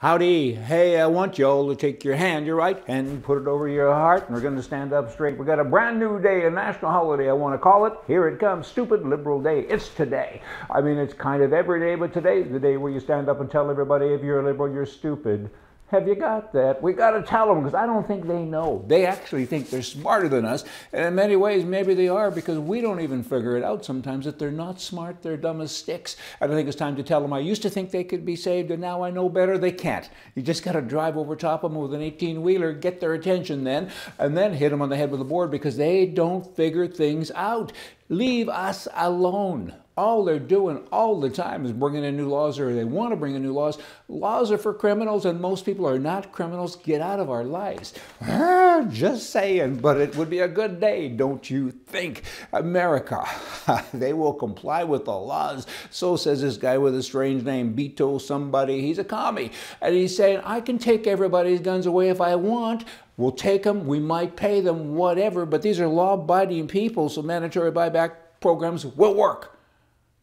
Howdy. Hey, I want y'all to take your hand, your right hand, put it over your heart, and we're going to stand up straight. We got a brand new day, a national holiday, I want to call it. Here it comes, stupid liberal day. It's today. I mean, it's kind of every day, but today the day where you stand up and tell everybody if you're a liberal, you're stupid. Have you got that? We got to tell them because I don't think they know. They actually think they're smarter than us. And in many ways, maybe they are because we don't even figure it out sometimes that they're not smart, they're dumb as sticks. And I think it's time to tell them I used to think they could be saved and now I know better. They can't. You just got to drive over top of them with an 18 wheeler, get their attention then, and then hit them on the head with a board because they don't figure things out. Leave us alone all they're doing all the time is bringing in new laws or they want to bring in new laws. Laws are for criminals and most people are not criminals. Get out of our lives. Just saying, but it would be a good day, don't you think? America, they will comply with the laws. So says this guy with a strange name, Beto somebody. He's a commie. And he's saying, I can take everybody's guns away if I want. We'll take them. We might pay them, whatever. But these are law-abiding people, so mandatory buyback programs will work.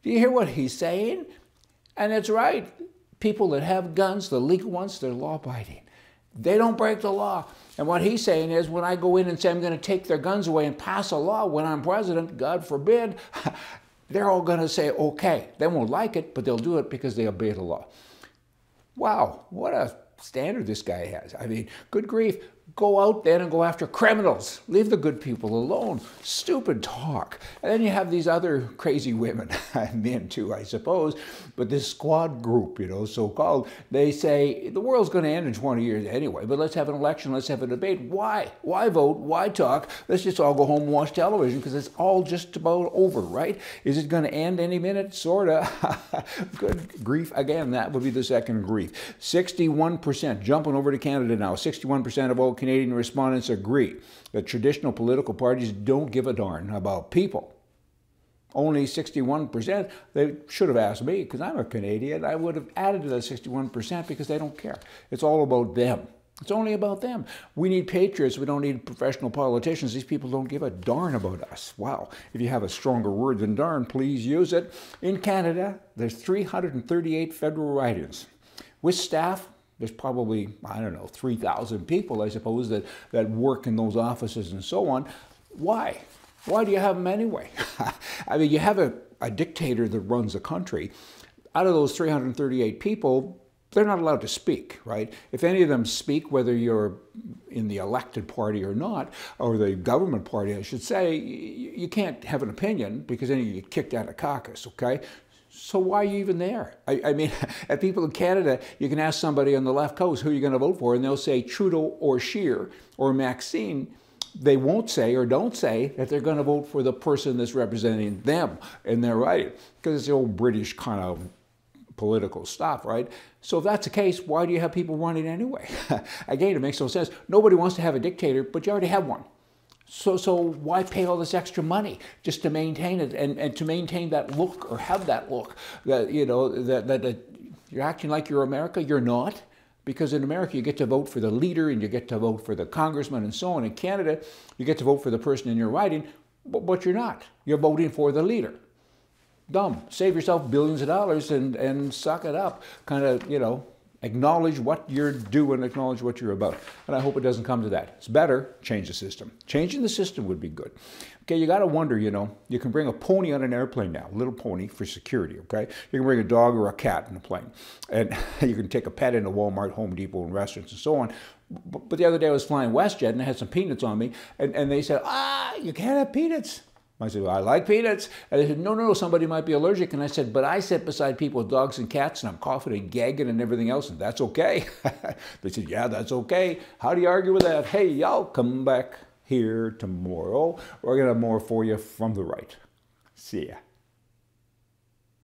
Do you hear what he's saying? And it's right. People that have guns, the legal ones, they're law abiding. They don't break the law. And what he's saying is when I go in and say I'm going to take their guns away and pass a law when I'm president, God forbid, they're all going to say, okay. They won't like it, but they'll do it because they obey the law. Wow, what a standard this guy has. I mean, good grief go out there and go after criminals. Leave the good people alone. Stupid talk. And then you have these other crazy women, men too, I suppose, but this squad group, you know, so called, they say the world's going to end in 20 years anyway, but let's have an election, let's have a debate. Why? Why vote? Why talk? Let's just all go home and watch television because it's all just about over, right? Is it going to end any minute? Sort of. good grief. Again, that would be the second grief. 61%, jumping over to Canada now, 61% of all Canadian respondents agree that traditional political parties don't give a darn about people. Only 61%, they should have asked me because I'm a Canadian. I would have added to that 61% because they don't care. It's all about them. It's only about them. We need patriots. We don't need professional politicians. These people don't give a darn about us. Wow. If you have a stronger word than darn, please use it. In Canada, there's 338 federal ridings with staff there's probably, I don't know, 3,000 people, I suppose, that, that work in those offices and so on. Why? Why do you have them anyway? I mean, you have a, a dictator that runs the country. Out of those 338 people, they're not allowed to speak, right? If any of them speak, whether you're in the elected party or not, or the government party, I should say, you can't have an opinion because then you get kicked out of caucus, okay? so why are you even there? I, I mean, at people in Canada, you can ask somebody on the left coast who you're going to vote for, and they'll say Trudeau or Scheer or Maxine. They won't say or don't say that they're going to vote for the person that's representing them in their right, because it's the old British kind of political stuff, right? So if that's the case, why do you have people running anyway? Again, it makes no sense. Nobody wants to have a dictator, but you already have one. So, so why pay all this extra money just to maintain it and, and to maintain that look or have that look that, you know, that, that, you're acting like you're America, you're not. Because in America, you get to vote for the leader and you get to vote for the congressman and so on. In Canada, you get to vote for the person in your riding, but, but you're not. You're voting for the leader. Dumb. Save yourself billions of dollars and, and suck it up. Kind of, you know, Acknowledge what you're doing, acknowledge what you're about. And I hope it doesn't come to that. It's better, change the system. Changing the system would be good. Okay, you gotta wonder, you know, you can bring a pony on an airplane now, a little pony for security, okay? You can bring a dog or a cat in a plane. And you can take a pet into Walmart, Home Depot, and restaurants and so on. But the other day I was flying WestJet and I had some peanuts on me, and, and they said, ah, you can't have peanuts. I said, well, I like peanuts. And they said, no, no, no, somebody might be allergic. And I said, but I sit beside people with dogs and cats and I'm coughing and gagging and everything else, and that's okay. they said, yeah, that's okay. How do you argue with that? Hey, y'all come back here tomorrow. We're going to have more for you from the right. See ya.